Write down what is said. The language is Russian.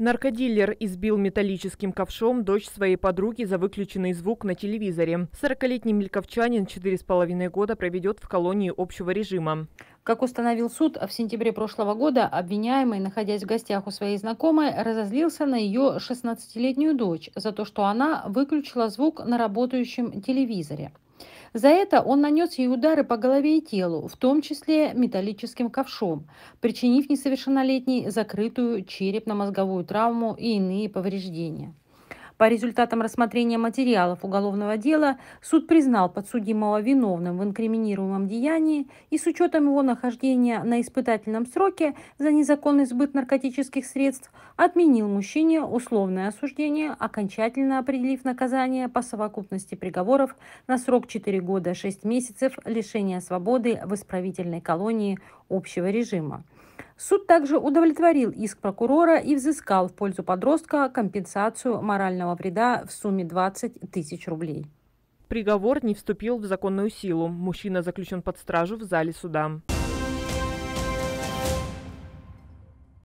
Наркодиллер избил металлическим ковшом дочь своей подруги за выключенный звук на телевизоре. 40-летний мельковчанин 4,5 года проведет в колонии общего режима. Как установил суд, в сентябре прошлого года обвиняемый, находясь в гостях у своей знакомой, разозлился на ее 16-летнюю дочь за то, что она выключила звук на работающем телевизоре. За это он нанес ей удары по голове и телу, в том числе металлическим ковшом, причинив несовершеннолетней закрытую черепно-мозговую травму и иные повреждения. По результатам рассмотрения материалов уголовного дела суд признал подсудимого виновным в инкриминируемом деянии и с учетом его нахождения на испытательном сроке за незаконный сбыт наркотических средств отменил мужчине условное осуждение, окончательно определив наказание по совокупности приговоров на срок 4 года 6 месяцев лишения свободы в исправительной колонии общего режима. Суд также удовлетворил иск прокурора и взыскал в пользу подростка компенсацию морального вреда в сумме 20 тысяч рублей. Приговор не вступил в законную силу. Мужчина заключен под стражу в зале суда.